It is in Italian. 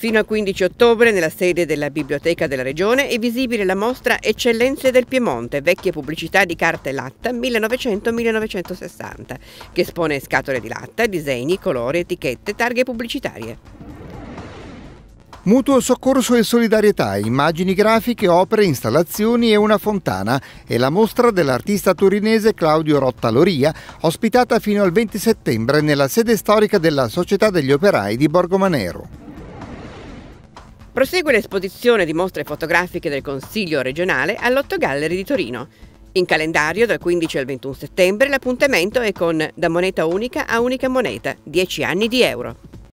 Fino al 15 ottobre nella sede della Biblioteca della Regione è visibile la mostra Eccellenze del Piemonte, vecchie pubblicità di carta e latta 1900-1960, che espone scatole di latta, disegni, colori, etichette, targhe pubblicitarie. Mutuo soccorso e solidarietà, immagini grafiche, opere, installazioni e una fontana è la mostra dell'artista torinese Claudio Rotta Loria, ospitata fino al 20 settembre nella sede storica della Società degli Operai di Borgomanero. Prosegue l'esposizione di mostre fotografiche del Consiglio regionale all'Otto Gallery di Torino. In calendario dal 15 al 21 settembre l'appuntamento è con Da moneta unica a unica moneta, 10 anni di euro.